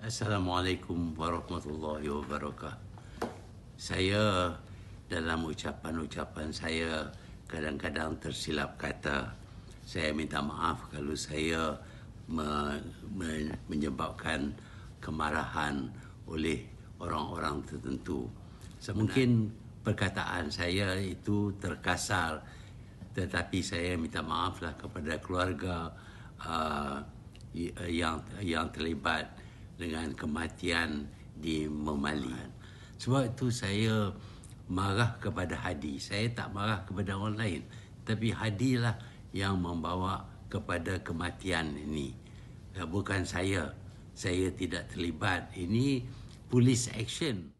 Assalamualaikum warahmatullahi wabarakatuh. Saya dalam ucapan-ucapan saya kadang-kadang tersilap kata. Saya minta maaf kalau saya me- me- menyebabkan kemarahan oleh orang-orang tertentu. Mungkin perkataan saya itu terkasar tetapi saya minta maaflah kepada keluarga uh, yang yang terlibat dengan kematian di Memali. Sebab itu saya marah kepada Hadi. Saya tak marah kepada orang lain. Tapi Hadi lah yang membawa kepada kematian ini. Bukan saya. Saya tidak terlibat. Ini police action.